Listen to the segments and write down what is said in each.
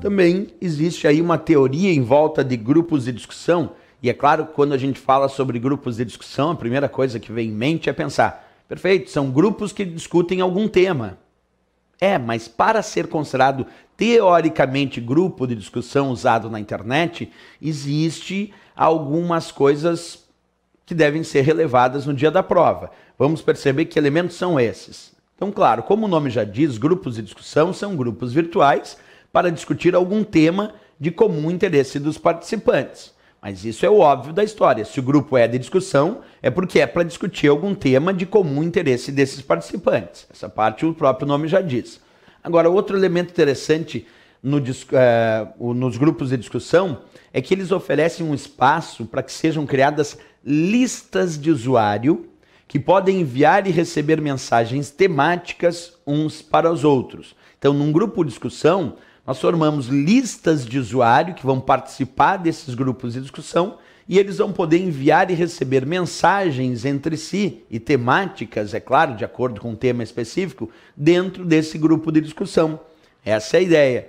Também existe aí uma teoria em volta de grupos de discussão, e é claro que quando a gente fala sobre grupos de discussão, a primeira coisa que vem em mente é pensar: perfeito, são grupos que discutem algum tema. É, mas para ser considerado teoricamente grupo de discussão usado na internet, existe algumas coisas que devem ser relevadas no dia da prova. Vamos perceber que elementos são esses. Então, claro, como o nome já diz, grupos de discussão são grupos virtuais para discutir algum tema de comum interesse dos participantes. Mas isso é o óbvio da história. Se o grupo é de discussão, é porque é para discutir algum tema de comum interesse desses participantes. Essa parte o próprio nome já diz. Agora, outro elemento interessante no, eh, nos grupos de discussão é que eles oferecem um espaço para que sejam criadas listas de usuário que podem enviar e receber mensagens temáticas uns para os outros. Então, num grupo de discussão, nós formamos listas de usuário que vão participar desses grupos de discussão e eles vão poder enviar e receber mensagens entre si e temáticas, é claro, de acordo com um tema específico, dentro desse grupo de discussão. Essa é a ideia.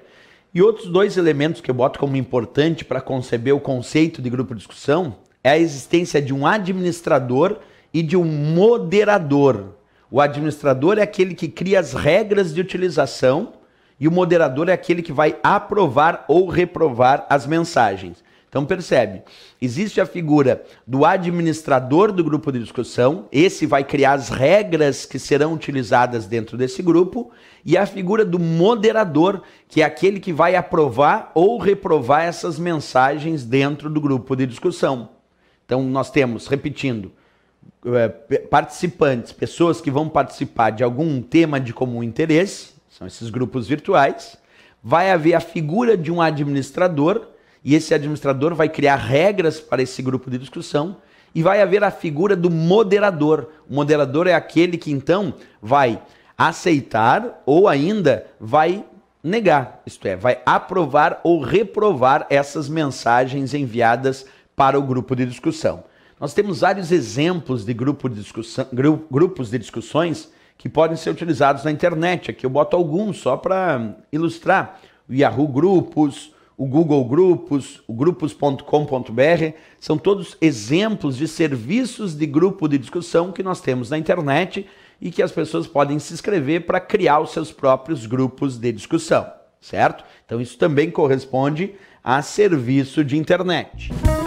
E outros dois elementos que eu boto como importante para conceber o conceito de grupo de discussão é a existência de um administrador e de um moderador. O administrador é aquele que cria as regras de utilização e o moderador é aquele que vai aprovar ou reprovar as mensagens. Então percebe, existe a figura do administrador do grupo de discussão, esse vai criar as regras que serão utilizadas dentro desse grupo, e a figura do moderador, que é aquele que vai aprovar ou reprovar essas mensagens dentro do grupo de discussão. Então nós temos, repetindo, é, participantes, pessoas que vão participar de algum tema de comum interesse, são esses grupos virtuais, vai haver a figura de um administrador, e esse administrador vai criar regras para esse grupo de discussão, e vai haver a figura do moderador. O moderador é aquele que então vai aceitar ou ainda vai negar, isto é, vai aprovar ou reprovar essas mensagens enviadas para o grupo de discussão. Nós temos vários exemplos de grupo de grupos de discussões que podem ser utilizados na internet. Aqui eu boto alguns só para ilustrar. O Yahoo Grupos, o Google Grupos, o grupos.com.br, são todos exemplos de serviços de grupo de discussão que nós temos na internet e que as pessoas podem se inscrever para criar os seus próprios grupos de discussão, certo? Então isso também corresponde a serviço de internet. Música